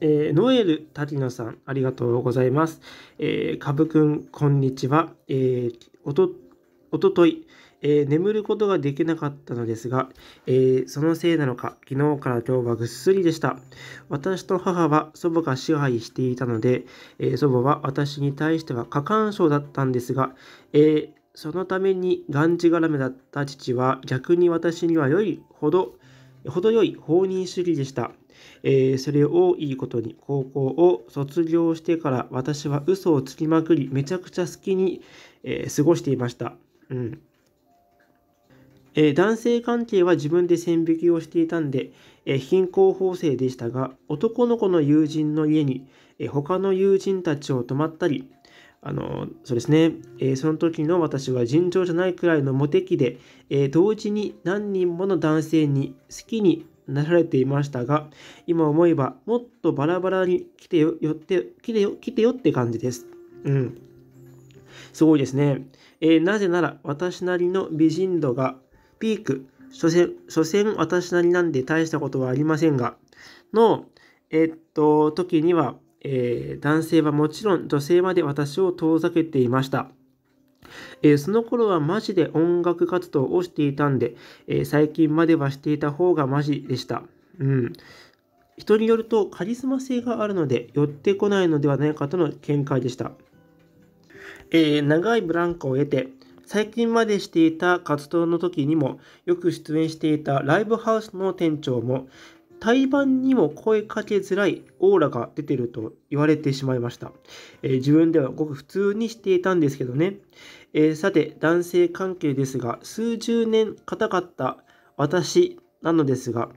えー、ノエルタィノさん、ありがとうございます。えー、かぶくん、こんにちは。えー、おと、おととい、えー、眠ることができなかったのですが、えー、そのせいなのか、昨日から今日はぐっすりでした。私と母は祖母が支配していたので、えー、祖母は私に対しては過干渉だったんですが、えそのためにがんじがらめだった父は逆に私には良いほど、程よい放任主義でした。えー、それをいいことに高校を卒業してから私は嘘をつきまくりめちゃくちゃ好きに、えー、過ごしていました。うんえー、男性関係は自分で線引きをしていたんで、えー、貧困法制でしたが男の子の友人の家に、えー、他の友人たちを泊まったりあのそうですね、えー、その時の私は尋常じゃないくらいのモテ期で、えー、同時に何人もの男性に好きになられていましたが、今思えばもっとバラバラに来てよって来てよ来てよって感じです。うん。すごいですね。えー、なぜなら私なりの美人度がピーク、所詮、所詮私なりなんで大したことはありませんが、の、えー、っと、時には、えー、男性はもちろん女性まで私を遠ざけていました。えー、その頃はマジで音楽活動をしていたんで、えー、最近まではしていた方がマジでした。うん。人によるとカリスマ性があるので寄ってこないのではないかとの見解でした。えー、長いブランクを得て、最近までしていた活動の時にもよく出演していたライブハウスの店長も胎盤にも声かけづらいオーラが出てると言われてしまいました。えー、自分ではごく普通にしていたんですけどね。えー、さて、男性関係ですが、数十年硬かった私なのですが、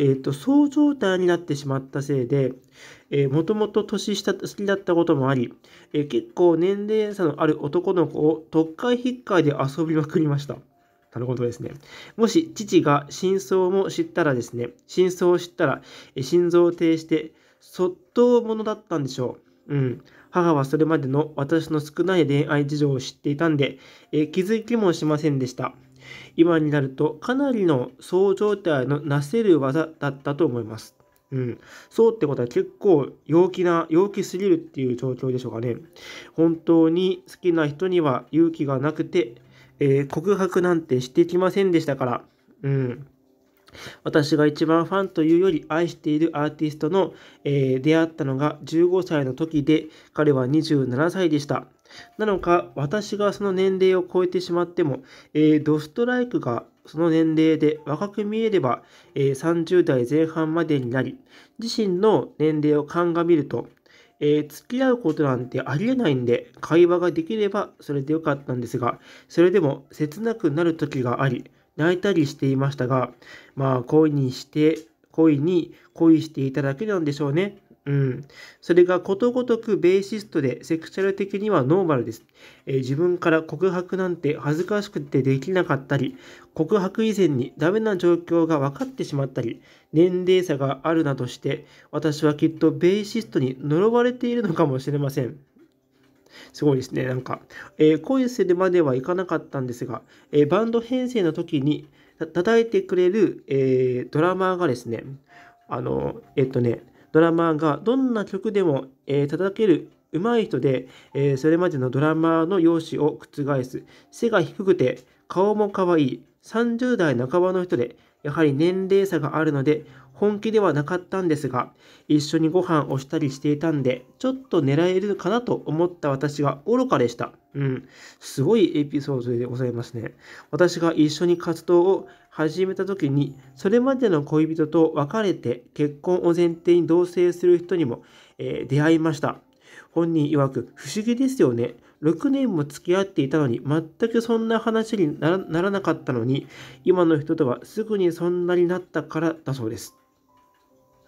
えーと、とそう状態になってしまったせいで、もともと年下好きだったこともあり、えー、結構年齢差のある男の子を特会引っかいで遊びまくりました。なるほどですね。もし父が真相も知ったらですね、真相を知ったら、心臓を停して、そっとものだったんでしょう。うん。母はそれまでの私の少ない恋愛事情を知っていたんで、え気づきもしませんでした。今になるとかなりのそう状態のなせる技だったと思います。うん。そうってことは結構陽気な、陽気すぎるっていう状況でしょうかね。本当に好きな人には勇気がなくて、えー、告白なんてしてきませんでしたから、うん。私が一番ファンというより愛しているアーティストの、えー、出会ったのが15歳の時で彼は27歳でした。なのか私がその年齢を超えてしまっても、えー、ドストライクがその年齢で若く見えれば、えー、30代前半までになり自身の年齢を鑑みるとえー、付き合うことなんてありえないんで、会話ができればそれでよかったんですが、それでも切なくなる時があり、泣いたりしていましたが、まあ、恋にして、恋に恋していただけなんでしょうね。うん、それがことごとくベーシストでセクシャル的にはノーマルです、えー、自分から告白なんて恥ずかしくてできなかったり、告白以前にダメな状況が分かってしまったり、年齢差があるなどして、私はきっとベーシストに呪われているのかもしれません。すごいですね、なんか。えー、恋するまではいかなかったんですが、えー、バンド編成の時に叩いてくれる、えドラマーがですね、あの、えっとね、ドラマーがどんな曲でも、えー、叩ける上手い人で、えー、それまでのドラマーの容姿を覆す背が低くて顔も可愛い30代半ばの人でやはり年齢差があるので本気ではなかったんですが一緒にご飯をしたりしていたんでちょっと狙えるかなと思った私が愚かでしたうんすごいエピソードでございますね私が一緒に活動を始めた時に、それまでの恋人と別れて結婚を前提に同棲する人にも、えー、出会いました。本人曰く、不思議ですよね。6年も付き合っていたのに、全くそんな話にならなかったのに、今の人とはすぐにそんなになったからだそうです。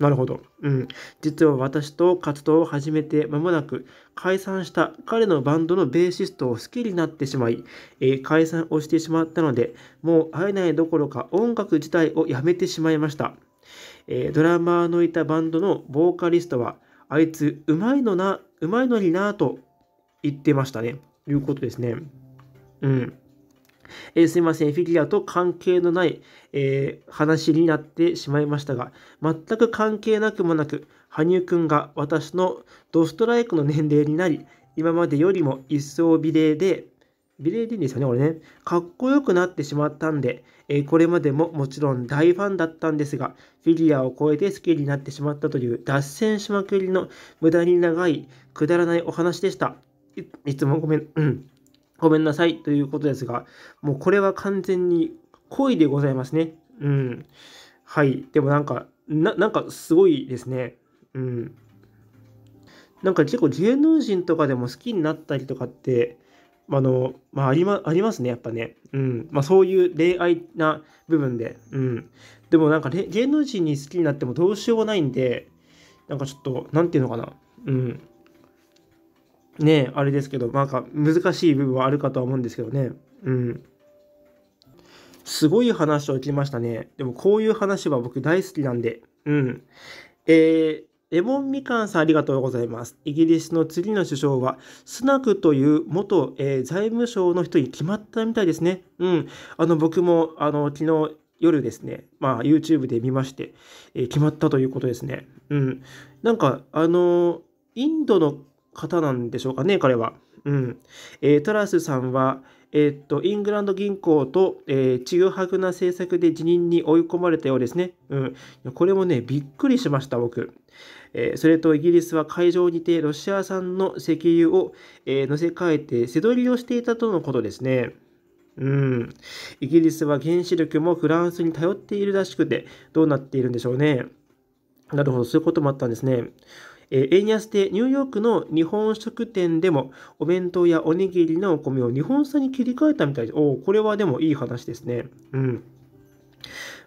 なるほど。うん。実は私と活動を始めて間もなく、解散した彼のバンドのベーシストを好きになってしまい、えー、解散をしてしまったので、もう会えないどころか音楽自体をやめてしまいました。えー、ドラマーのいたバンドのボーカリストは、あいつ、うまいのな、うまいのになぁと言ってましたね。いうことですね。うん。えー、すいません、フィギュアと関係のない、えー、話になってしまいましたが、全く関係なくもなく、羽生くんが私のドストライクの年齢になり、今までよりも一層美麗で、美麗でいいんですよね、これね。かっこよくなってしまったんで、えー、これまでももちろん大ファンだったんですが、フィギュアを超えて好きになってしまったという脱線しまくりの無駄に長いくだらないお話でした。いつもごめん。ごめんなさいということですが、もうこれは完全に恋でございますね。うん。はい。でもなんか、ななんかすごいですね。うん。なんか結構芸能人とかでも好きになったりとかって、あの、まあ、ありま、ありますね、やっぱね。うん。まあ、そういう恋愛な部分で。うん。でもなんか、芸能人に好きになってもどうしようもないんで、なんかちょっと、なんていうのかな。うん。ね、あれですけど、なんか難しい部分はあるかとは思うんですけどね。うん。すごい話を聞きましたね。でもこういう話は僕大好きなんで。うん。えー、レモンみかんさんありがとうございます。イギリスの次の首相は、スナクという元、えー、財務省の人に決まったみたいですね。うん。あの、僕も、あの、昨日夜ですね、まあ、YouTube で見まして、えー、決まったということですね。うん。なんか、あの、インドの方なんでしょうかね、彼は。うん。えー、トラスさんは、えー、っと、イングランド銀行と、えー、ちぐはぐな政策で辞任に追い込まれたようですね。うん。これもね、びっくりしました、僕。えー、それとイギリスは会場にてロシア産の石油を、えー、乗せ替えて背取りをしていたとのことですね。うん。イギリスは原子力もフランスに頼っているらしくて、どうなっているんでしょうね。なるほど、そういうこともあったんですね。えー、円安でニューヨークの日本食店でもお弁当やおにぎりのお米を日本産に切り替えたみたいでおおこれはでもいい話ですね。うん。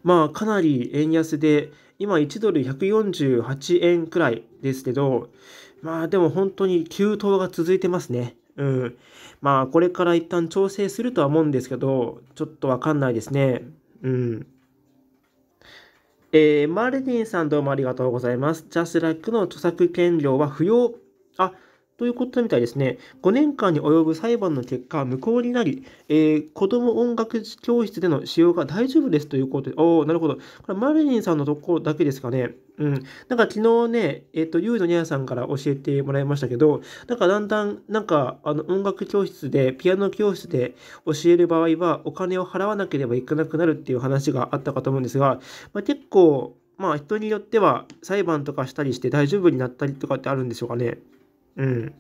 まあかなり円安で、今1ドル148円くらいですけど、まあでも本当に急騰が続いてますね。うん。まあこれから一旦調整するとは思うんですけど、ちょっとわかんないですね。うん。えー、マルディンさんどうもありがとうございます。ジャスラックの著作権料は不要。あ、ということみたいですね。5年間に及ぶ裁判の結果、無効になり、えー、子供音楽教室での使用が大丈夫ですということで、おおなるほど。これマリリンさんのところだけですかね。うん。なんか昨日ね、えっ、ー、と、ゆうのにゃんさんから教えてもらいましたけど、なんかだんだん、なんか、あの、音楽教室で、ピアノ教室で教える場合は、お金を払わなければいけなくなるっていう話があったかと思うんですが、まあ、結構、まあ人によっては裁判とかしたりして大丈夫になったりとかってあるんでしょうかね。うん。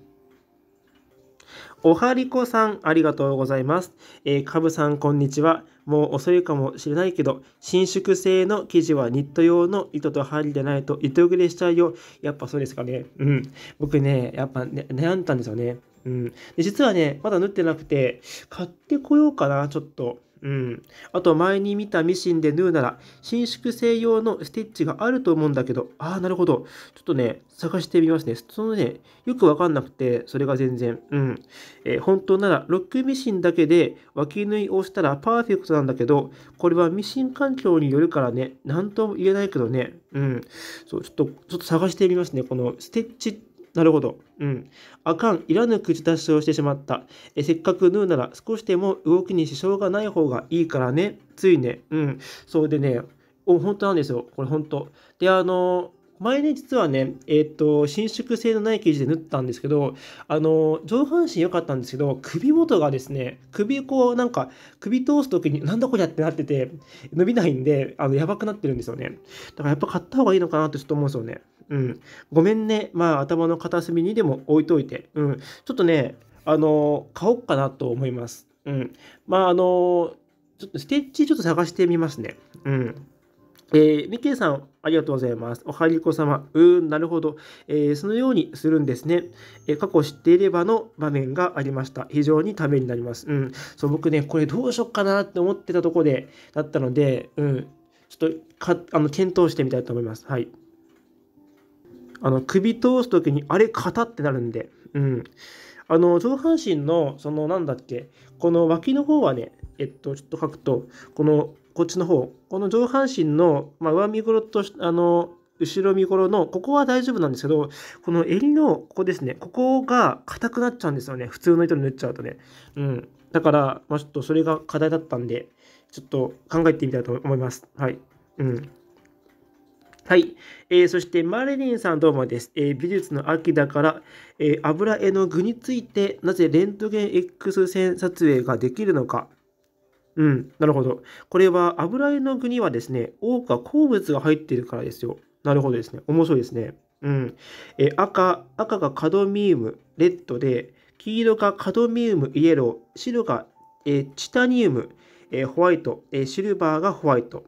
おはりこさん、ありがとうございます。えー、かぶさん、こんにちは。もう遅いかもしれないけど、伸縮性の生地はニット用の糸と針でないと糸ぐれしちゃうよ。やっぱそうですかね。うん。僕ね、やっぱ、ね、悩んだんですよね。うん。で、実はね、まだ縫ってなくて、買ってこようかな、ちょっと。うん。あと前に見たミシンで縫うなら、伸縮性用のステッチがあると思うんだけど、ああ、なるほど。ちょっとね、探してみますね。そのね、よくわかんなくて、それが全然。うん。えー、本当なら、ロックミシンだけで脇縫いをしたらパーフェクトなんだけど、これはミシン環境によるからね、なんとも言えないけどね。うん。そう、ちょっと、ちょっと探してみますね。このステッチなるほど。うん。あかん、いらぬ口出しをしてしまった。えせっかく縫うなら少しでも動きに支障がない方がいいからね。ついね。うん。そうでね、お本当なんですよ。これ本当。で、あの、前ね、実はね、えっ、ー、と、伸縮性のない生地で縫ったんですけど、あの、上半身良かったんですけど、首元がですね、首こう、なんか、首通す時に、なんだこりゃってなってて、伸びないんで、あの、やばくなってるんですよね。だからやっぱ買った方がいいのかなってちょっと思うんですよね。うん。ごめんね。まあ、頭の片隅にでも置いといて。うん。ちょっとね、あの、買おうかなと思います。うん。まあ、あの、ちょっとステッチちょっと探してみますね。うん。えー、ミケさん、ありがとうございます。おはりこ様。うーん、なるほど。えー、そのようにするんですね、えー、過去知っていればの場面がありました。非常にためになります。うん。そう、僕ね、これどうしよっかなって思ってたとこで、だったので、うん。ちょっとか、あの、検討してみたいと思います。はい。あの首通す時にあれ肩ってなるんで、うん、あの上半身のそのなんだっけこの脇の方はねえっとちょっと書くとこのこっちの方この上半身の、まあ、上身頃とあの後ろ身頃のここは大丈夫なんですけどこの襟のここですねここが硬くなっちゃうんですよね普通の糸に縫っちゃうとねうんだから、まあ、ちょっとそれが課題だったんでちょっと考えてみたいと思いますはいうんはい、えー、そしてマリリンさんどうもです、えー、美術の秋だから、えー、油絵の具についてなぜレントゲン X 線撮影ができるのかうん、なるほど。これは油絵の具にはですね、多くは鉱物が入っているからですよ。なるほどですね。面白いですね。うん。え赤、赤がカドミウム、レッドで、黄色がカドミウム、イエロー、白が、えチタニウム、えホワイト、えシルバーがホワイト。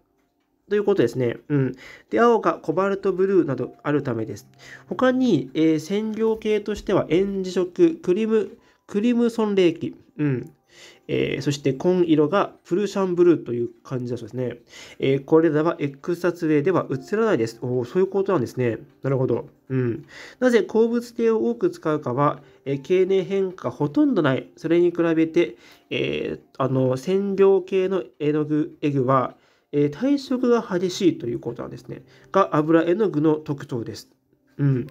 ということですね。うん。で、青がコバルトブルーなどあるためです。他に、えー、染料系としては、塩磁色、クリム、クリムソン冷気、うん。えー、そして、紺色がプルシャンブルーという感じだそうですね。えー、これらは X 撮影では映らないです。おお、そういうことなんですね。なるほど。うん。なぜ鉱物系を多く使うかは、えー、経年変化ほとんどない。それに比べて、えあの、染料系の絵の具、絵具は、えー、体色が激しいということなんですね。が油絵の具の特徴です。うん。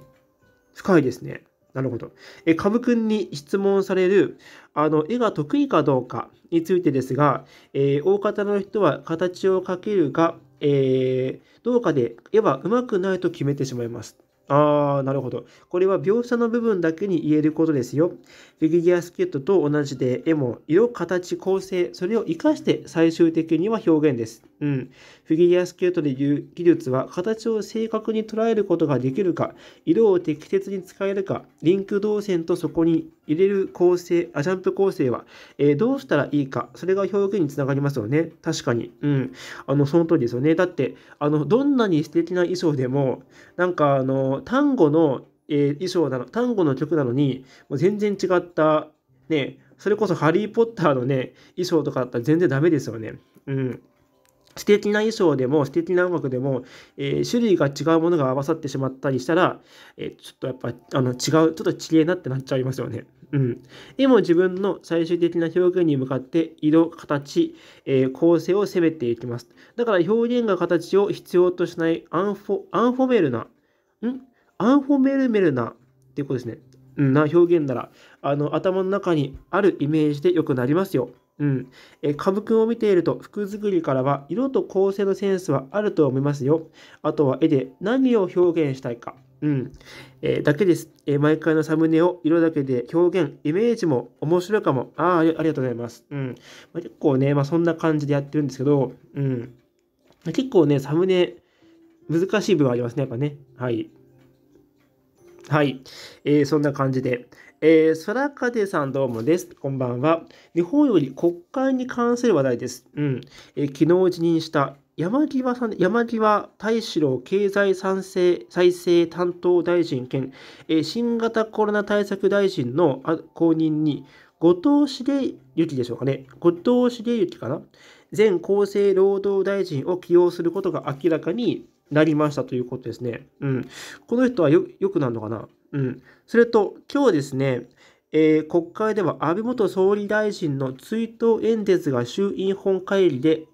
深いですね。なるほど。え、カブ君に質問される、あの、絵が得意かどうかについてですが、えー、大方の人は形を描けるが、えー、どうかで絵はうまくないと決めてしまいます。ああ、なるほど。これは描写の部分だけに言えることですよ。フィギュアスケートと同じで絵も色、形、構成、それを活かして最終的には表現です。うん。フィギュアスケートでいう技術は形を正確に捉えることができるか、色を適切に使えるか、リンク動線とそこに入れる構成、あ、ジャンプ構成は、えー、どうしたらいいか、それが表現につながりますよね。確かに。うん。あの、その通りですよね。だって、あの、どんなに素敵な衣装でも、なんかあの、単語のえー、衣装なの、単語の曲なのに、もう全然違った、ね、それこそハリー・ポッターのね、衣装とかだったら全然ダメですよね。うん。素敵な衣装でも素敵な音楽でも、えー、種類が違うものが合わさってしまったりしたら、えー、ちょっとやっぱあの違うちょっと違えなってなっちゃいますよね。うん、でも自分の最終的な表現に向かって色形、えー、構成を攻めていきますだから表現が形を必要としないアンフォアンフォメルなんアンフォメルメルなっていうことですね。な表現なら、あの、頭の中にあるイメージで良くなりますよ。うん。え、株君を見ていると、服作りからは、色と構成のセンスはあると思いますよ。あとは絵で何を表現したいか。うん。えー、だけです、えー、毎回のサムネを色だけで表現、イメージも面白いかも。ああ、ありがとうございます。うん。まあ、結構ね、まあ、そんな感じでやってるんですけど、うん。結構ね、サムネ、難しい部分ありますね、やっぱね。はい。はい、えー、そんな感じで、えー、空風さんどうもです。こんばんは。日本より国会に関する話題です。うん。えー、昨日辞任した山際さん、山際大志郎経済再生再生担当大臣兼、えー、新型コロナ対策大臣の後任に、後藤茂之でしょうかね。後藤茂之かな前厚生労働大臣を起用することが明らかになりましたということですね。うん。この人はよ、よくなるのかなうん。それと、今日ですね、えー、国会では安倍元総理大臣の追悼演説が衆院本会議で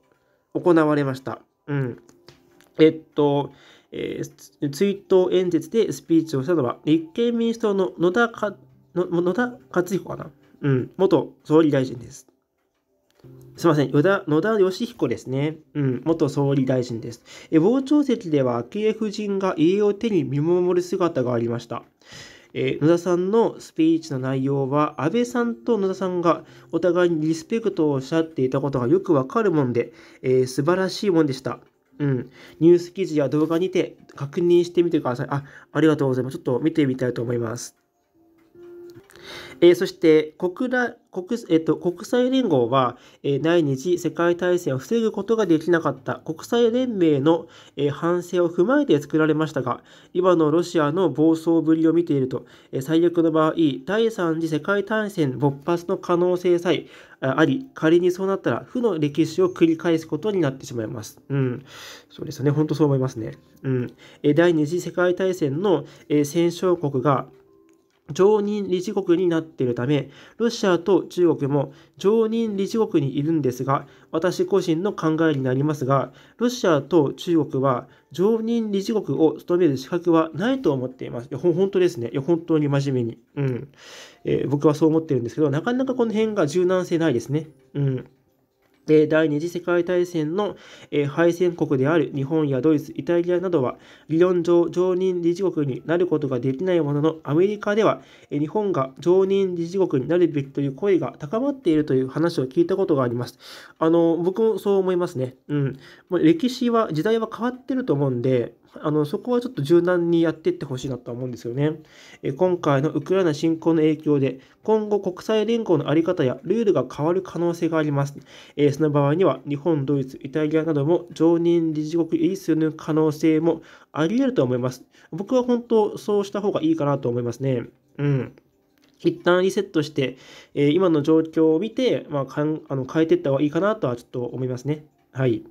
行われました。うん。えっと、えー、追悼演説でスピーチをしたのは、立憲民主党の野田か野田克彦かな、うん、元総理大臣です。すみません、野田野田義彦ですね。うん、元総理大臣です。え傍聴席では昭恵夫人が家を手に見守る姿がありました。え野田さんのスピーチの内容は、安倍さんと野田さんがお互いにリスペクトをおっしゃっていたことがよくわかるもんで、えー、素晴らしいもんでした。うん、ニュース記事や動画にて確認してみてください。あ、ありがとうございます。ちょっと見てみたいと思います。えー、そして国ら国,、えーと、国際連合は、えー、第二次世界大戦を防ぐことができなかった国際連盟の、えー、反省を踏まえて作られましたが今のロシアの暴走ぶりを見ていると、え最悪の場合第三次世界大戦勃発の可能性さえあり仮にそうなったら負の歴史を繰り返すことになってしまいます。うん、そうですね本当そう思いますね。うん、え第二次世界大戦の、え戦勝国が常任理事国になっているため、ロシアと中国も常任理事国にいるんですが、私個人の考えになりますが、ロシアと中国は常任理事国を務める資格はないと思っています。いや、本当ですね。いや、本当に真面目に。うん。えー、僕はそう思ってるんですけど、なかなかこの辺が柔軟性ないですね。うん。第二次世界大戦の敗戦国である日本やドイツ、イタリアなどは理論上常任理事国になることができないもののアメリカでは日本が常任理事国になるべきという声が高まっているという話を聞いたことがあります。あの僕もそう思いますね。うん、歴史は時代は変わってると思うんで、あのそこはちょっと柔軟にやっていってほしいなとは思うんですよね。え今回のウクライナ侵攻の影響で、今後国際連合の在り方やルールが変わる可能性があります。えその場合には、日本、ドイツ、イタリアなども常任理事国入りする可能性もあり得ると思います。僕は本当、そうした方がいいかなと思いますね。うん。一旦リセットして、え今の状況を見て、まあ、かんあの変えていった方がいいかなとはちょっと思いますね。はい。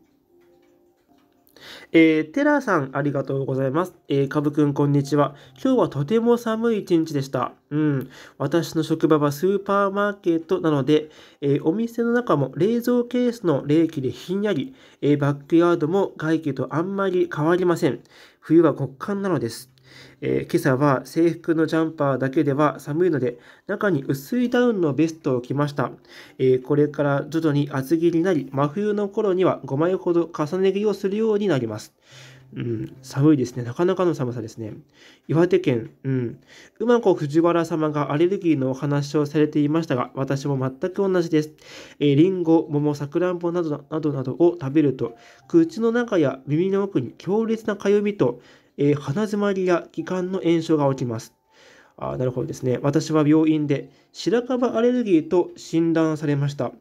えー、テラさん、ありがとうございます。えー、かぶくん、こんにちは。今日はとても寒い一日でした。うん。私の職場はスーパーマーケットなので、えー、お店の中も冷蔵ケースの冷気でひんやり、えー、バックヤードも外気とあんまり変わりません。冬は極寒なのです。えー、今朝は制服のジャンパーだけでは寒いので、中に薄いダウンのベストを着ました。えー、これから徐々に厚着になり、真冬の頃には5枚ほど重ね着をするようになります。うん、寒いですね。なかなかの寒さですね。岩手県、うん。ま藤原様がアレルギーのお話をされていましたが、私も全く同じです。えー、リンゴ、桃、さくらんぼなどなどなどを食べると、口の中や耳の奥に強烈なかゆみと、えー、鼻づまりや気管の炎症が起きます。あなるほどですね。私は病院で白樺アレルギーと診断されました。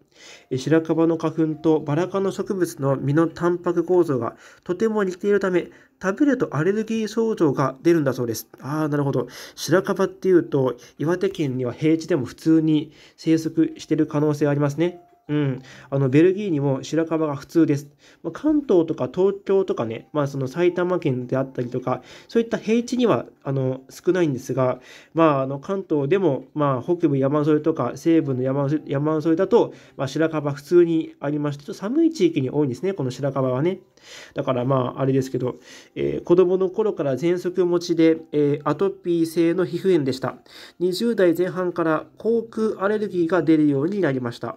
白樺の花粉とバラ科の植物の実のタンパク構造がとても似ているため、食べるとアレルギー症状が出るんだそうです。ああ、なるほど。白樺っていうと、岩手県には平地でも普通に生息している可能性ありますね。うん、あのベルギーにも白樺が普通です。まあ、関東とか東京とかね、まあ、その埼玉県であったりとか、そういった平地にはあの少ないんですが、まあ、あの関東でも、まあ、北部山沿いとか西部の山沿いだと、まあ、白樺普通にありまして、ちょっと寒い地域に多いんですね、この白樺はね。だからまあ、あれですけど、えー、子供の頃から喘息持ちで、えー、アトピー性の皮膚炎でした。20代前半から口腔アレルギーが出るようになりました。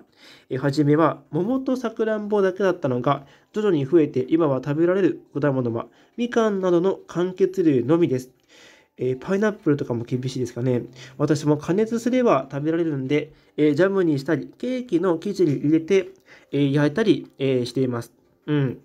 え初めは桃とさくらんぼだけだったのが、徐々に増えて今は食べられる果物は、みかんなどの柑橘類のみです。えー、パイナップルとかも厳しいですかね。私も加熱すれば食べられるんで、えー、ジャムにしたり、ケーキの生地に入れて、えー、焼いたり、えしています。うん。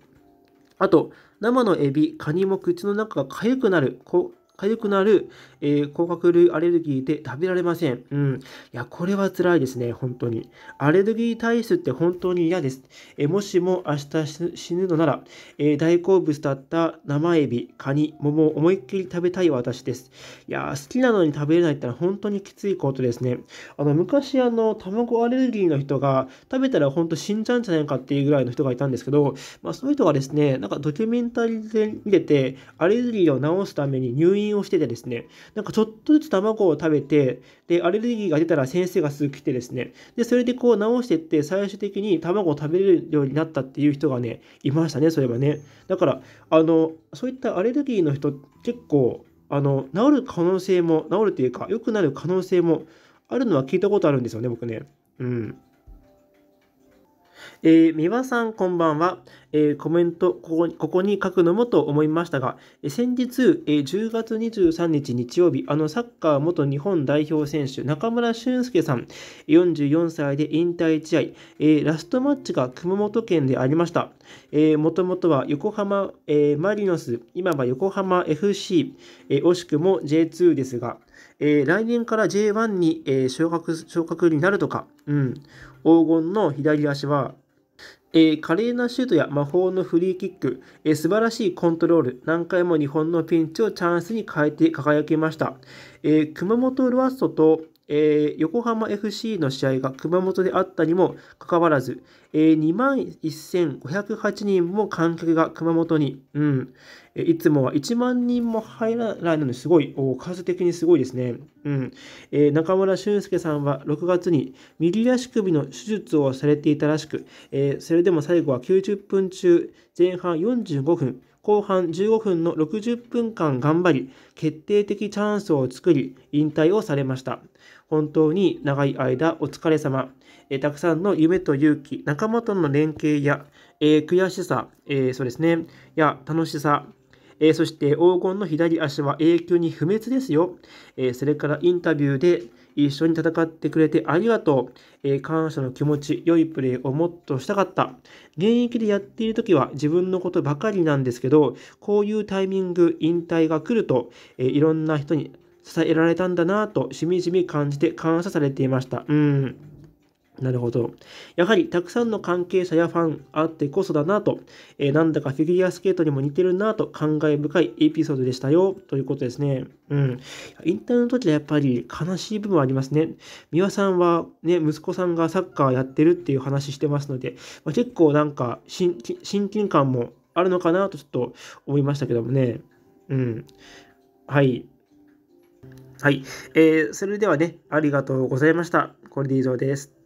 あと、生のエビ、カニも口の中が痒くなる、こ痒くなる、えー、甲殻類アレルギーで食べられません。うん。いや、これは辛いですね、本当に。アレルギー体質って本当に嫌です。えもしも明日死ぬのなら、えー、大好物だった生エビ、カニ、桃を思いっきり食べたい私です。いや、好きなのに食べれないってのは本当にきついことですね。あの、昔、あの、卵アレルギーの人が食べたら本当死んじゃうんじゃないかっていうぐらいの人がいたんですけど、まあ、そういう人がですね、なんかドキュメンタリーで見てて、アレルギーを治すために入院をしててですね、なんかちょっとずつ卵を食べて、で、アレルギーが出たら先生がすぐ来てですね、で、それでこう治してって、最終的に卵を食べれるようになったっていう人がね、いましたね、それはね。だから、あの、そういったアレルギーの人、結構、あの、治る可能性も、治るというか、良くなる可能性もあるのは聞いたことあるんですよね、僕ね。うん。えー、三輪さんこんばんは。えコメントここに書くのもと思いましたが、え先日、え10月23日日曜日、あのサッカー元日本代表選手、中村俊輔さん、44歳で引退試合、えラストマッチが熊本県でありました。もともとは横浜、えマリノス、今は横浜 FC、え惜しくも J2 ですが、えー、来年から J1 に、えー、昇格になるとか、うん、黄金の左足はえー、華麗なシュートや魔法のフリーキック、えー、素晴らしいコントロール、何回も日本のピンチをチャンスに変えて輝きました。えー、熊本ロアッソとえー、横浜 FC の試合が熊本であったにもかかわらず、えー、2万1508人も観客が熊本に、うん、えいつもは1万人も入らないのにすごい、数的にすごいですね。うんえー、中村俊輔さんは6月に右足首の手術をされていたらしく、えー、それでも最後は90分中、前半45分、後半15分の60分間頑張り、決定的チャンスを作り、引退をされました。本当に長い間お疲れ様。えたくさんの夢と勇気、仲間との連携や、え悔しさ、えそうですね、や楽しさ、えそして黄金の左足は永久に不滅ですよ。えそれからインタビューで一緒に戦ってくれてありがとう。え感謝の気持ち、良いプレーをもっとしたかった。現役でやっている時は自分のことばかりなんですけど、こういうタイミング、引退が来ると、えいろんな人に支えられたんだなとしみじみ感じて感謝されていました。うんなるほど。やはりたくさんの関係者やファンあってこそだなと、えー、なんだかフィギュアスケートにも似てるなと感慨深いエピソードでしたよということですね。うん。引退の時はやっぱり悲しい部分ありますね。美輪さんはね、息子さんがサッカーやってるっていう話してますので、まあ、結構なんか親近感もあるのかなとちょっと思いましたけどもね。うん。はい。はい。えー、それではね、ありがとうございました。これで以上です。